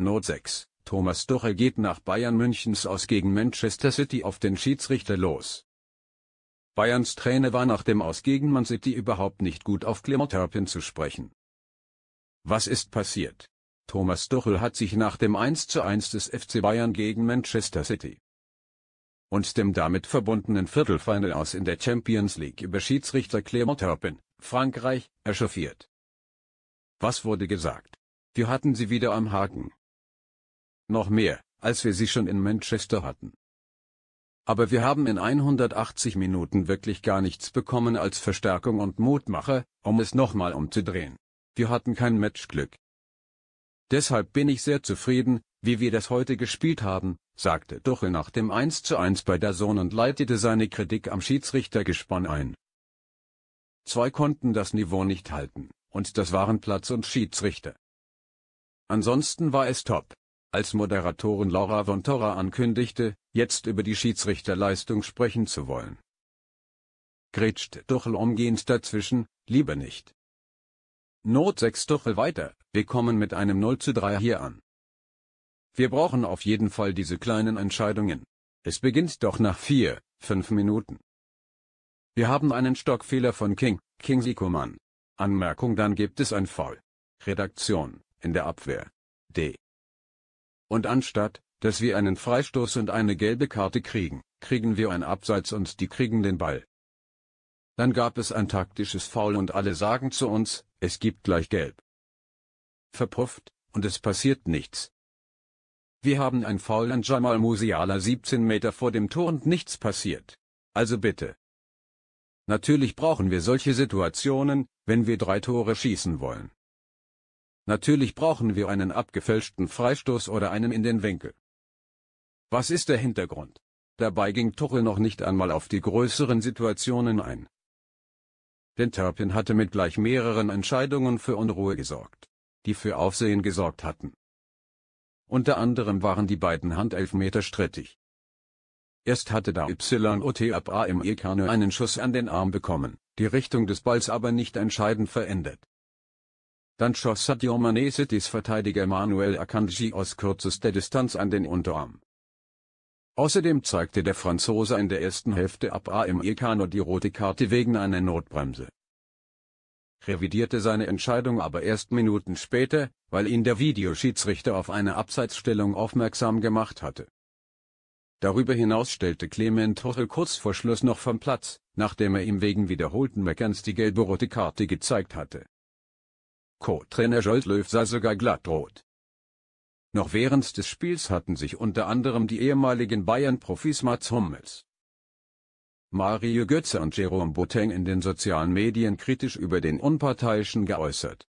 Not 6. Thomas Tuchel geht nach Bayern Münchens aus gegen Manchester City auf den Schiedsrichter los. Bayerns Trainer war nach dem Aus gegen Man City überhaupt nicht gut auf Clement zu sprechen. Was ist passiert? Thomas Tuchel hat sich nach dem 1:1 des FC Bayern gegen Manchester City und dem damit verbundenen Viertelfinale aus in der Champions League über Schiedsrichter Clement Turpin, Frankreich, echauffiert. Was wurde gesagt? Wir hatten sie wieder am Haken. Noch mehr, als wir sie schon in Manchester hatten. Aber wir haben in 180 Minuten wirklich gar nichts bekommen als Verstärkung und Mutmacher, um es nochmal umzudrehen. Wir hatten kein Matchglück. Deshalb bin ich sehr zufrieden, wie wir das heute gespielt haben, sagte Duchel nach dem 1 zu 1 bei der Sohn und leitete seine Kritik am Schiedsrichtergespann ein. Zwei konnten das Niveau nicht halten, und das waren Platz und Schiedsrichter. Ansonsten war es top als Moderatorin Laura von Torra ankündigte, jetzt über die Schiedsrichterleistung sprechen zu wollen. Grätscht Duchel umgehend dazwischen, lieber nicht. Not 6 Duchel weiter, wir kommen mit einem 0 zu 3 hier an. Wir brauchen auf jeden Fall diese kleinen Entscheidungen. Es beginnt doch nach 4, 5 Minuten. Wir haben einen Stockfehler von King, King Sikoman. Anmerkung dann gibt es ein Foul. Redaktion, in der Abwehr. D. Und anstatt, dass wir einen Freistoß und eine gelbe Karte kriegen, kriegen wir ein Abseits und die kriegen den Ball. Dann gab es ein taktisches Foul und alle sagen zu uns, es gibt gleich gelb. Verpufft, und es passiert nichts. Wir haben ein Foul an Jamal Musiala 17 Meter vor dem Tor und nichts passiert. Also bitte. Natürlich brauchen wir solche Situationen, wenn wir drei Tore schießen wollen. Natürlich brauchen wir einen abgefälschten Freistoß oder einen in den Winkel. Was ist der Hintergrund? Dabei ging Tuchel noch nicht einmal auf die größeren Situationen ein. Denn Turpin hatte mit gleich mehreren Entscheidungen für Unruhe gesorgt, die für Aufsehen gesorgt hatten. Unter anderem waren die beiden Handelfmeter strittig. Erst hatte da YOT ab AME Kane einen Schuss an den Arm bekommen, die Richtung des Balls aber nicht entscheidend verändert. Dann schoss Sadio Mane Citys Verteidiger Manuel Akanji aus kürzester Distanz an den Unterarm. Außerdem zeigte der Franzose in der ersten Hälfte ab AME Kano die rote Karte wegen einer Notbremse. Revidierte seine Entscheidung aber erst Minuten später, weil ihn der Videoschiedsrichter auf eine Abseitsstellung aufmerksam gemacht hatte. Darüber hinaus stellte Clement Hoche kurz vor Schluss noch vom Platz, nachdem er ihm wegen wiederholten Meckerns die gelbe-rote Karte gezeigt hatte Co-Trainer Jolt Löw sah sogar glatt rot. Noch während des Spiels hatten sich unter anderem die ehemaligen Bayern-Profis Mats Hummels, Mario Götze und Jerome Boateng in den sozialen Medien kritisch über den Unparteiischen geäußert.